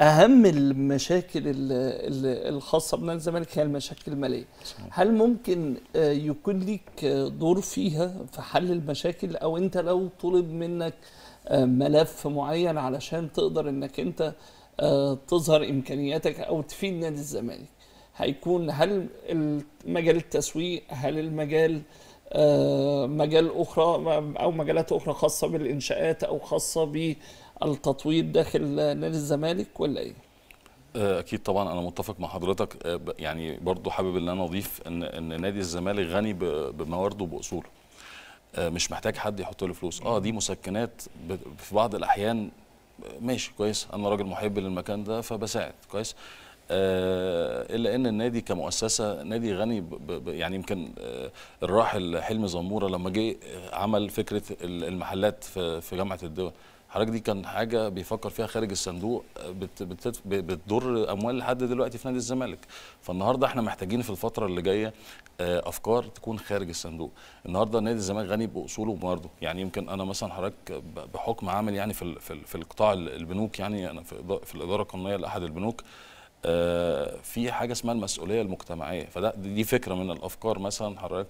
اهم المشاكل الخاصه بنادي الزمالك هي المشاكل الماليه هل ممكن آه، يكون ليك آه، دور فيها في حل المشاكل او انت لو طلب منك آه، ملف معين علشان تقدر انك انت تظهر امكانياتك او تفيد نادي الزمالك هيكون هل مجال التسويق هل المجال آه، مجال اخرى او مجالات اخرى خاصه بالانشاءات او خاصه بالتطوير داخل نادي الزمالك ولا ايه؟ آه، اكيد طبعا انا متفق مع حضرتك آه، يعني برضو حابب ان انا اضيف ان ان نادي الزمالك غني بموارده وباصوله مش محتاج حد يحط له فلوس اه دي مسكنات في بعض الاحيان ماشي كويس انا راجل محب للمكان ده فبساعد كويس الا ان النادي كمؤسسه نادي غني يعني يمكن آه، الراحل حلمي زموره لما جه عمل فكره المحلات في جامعه الدول حضرتك دي كان حاجه بيفكر فيها خارج الصندوق آه، بتضر اموال لحد دلوقتي في نادي الزمالك فالنهارده احنا محتاجين في الفتره اللي جايه آه، افكار تكون خارج الصندوق النهارده نادي الزمالك غني باصوله وبمرضه يعني يمكن انا مثلا حضرتك بحكم عامل يعني في في, القطاع البنوك يعني انا في, في الاداره القانونيه لاحد البنوك آه، في حاجه اسمها المسؤوليه المجتمعيه فده دي فكره من الافكار مثلا حضرتك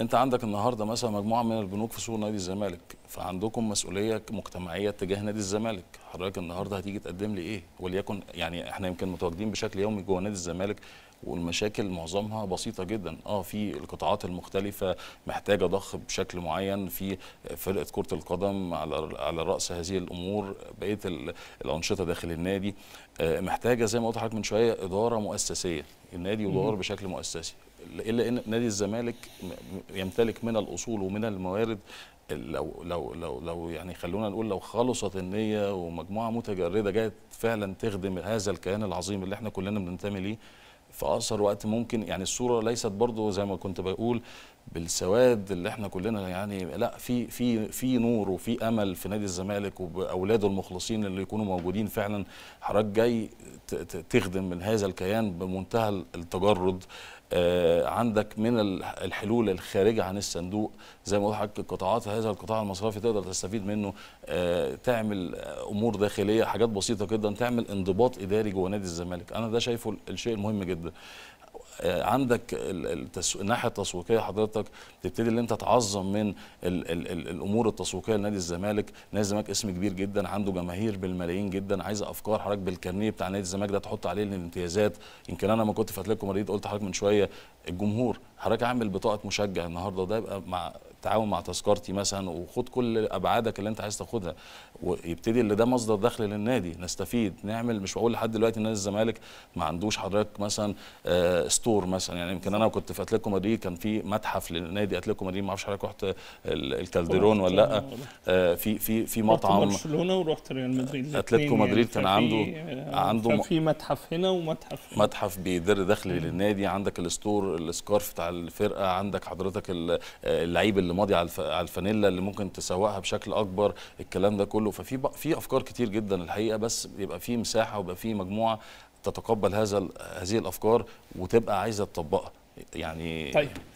انت عندك النهارده مثلا مجموعه من البنوك في سوق نادي الزمالك فعندكم مسؤوليه مجتمعيه تجاه نادي الزمالك حضرتك النهارده هتيجي تقدم لي ايه وليكن يعني احنا يمكن متواجدين بشكل يومي جوه نادي الزمالك والمشاكل معظمها بسيطه جدا اه في القطاعات المختلفه محتاجه ضخ بشكل معين في فرقه كره القدم على على راس هذه الامور بقيه الانشطه داخل النادي آه محتاجه زي ما قلت لحضرتك من شويه اداره مؤسسيه النادي يدار بشكل مؤسسي الا ان نادي الزمالك يمتلك من الاصول ومن الموارد لو لو لو لو يعني خلونا نقول لو خلصت النيه ومجموعه متجرده جت فعلا تخدم هذا الكيان العظيم اللي احنا كلنا بننتمي ليه في اقصر وقت ممكن يعني الصوره ليست برضو زي ما كنت بقول بالسواد اللي احنا كلنا يعني لا في في في نور وفي امل في نادي الزمالك وباولاده المخلصين اللي يكونوا موجودين فعلا حراك جاي تخدم من هذا الكيان بمنتهى التجرد آه، عندك من الحلول الخارجه عن الصندوق زي ما حضرتك قطاعات هذا القطاع المصرفي تقدر تستفيد منه آه، تعمل امور داخليه حاجات بسيطه جدا تعمل انضباط اداري جوه نادي الزمالك انا ده شايفه الشيء المهم جدا آه، عندك الناحيه التسويقيه حضرتك تبتدي ان انت تعظم من الـ الـ الـ الامور التسويقيه لنادي الزمالك نادي الزمالك اسم كبير جدا عنده جماهير بالملايين جدا عايز افكار حضرتك بالكارنيه بتاع نادي الزمالك ده هتحط عليه الامتيازات يمكن انا ما كنت في مريض قلت لحضرتك من شويه الجمهور حضرتك عامل بطاقه مشجع النهارده ده يبقى مع تعاون مع تذكرتي مثلا وخد كل ابعادك اللي انت عايز تاخدها ويبتدي اللي ده مصدر دخل للنادي نستفيد نعمل مش بقول لحد دلوقتي نادي الزمالك ما عندوش حضرتك مثلا آه ستور مثلا يعني يمكن انا كنت في اتلتيكو مدريد كان في متحف للنادي اتلتيكو مدريد ما اعرفش حضرتك رحت الكالديرون ولا لا آه في في في مطعم رحت برشلونه ورحت ريال مدريد آه، اتلتيكو يعني مدريد كان عنده آه، عنده في متحف هنا ومتحف هنا. متحف بيدر دخل للنادي عندك الستور السكارف بتاع الفرقه عندك حضرتك آه، اللعيب اللي اللي ماضي على الفانيلا اللي ممكن تسوقها بشكل اكبر الكلام ده كله ففي في افكار كتير جدا الحقيقه بس يبقى في مساحه ويبقى في مجموعه تتقبل هذا هذه الافكار وتبقى عايزه تطبقها يعني طيب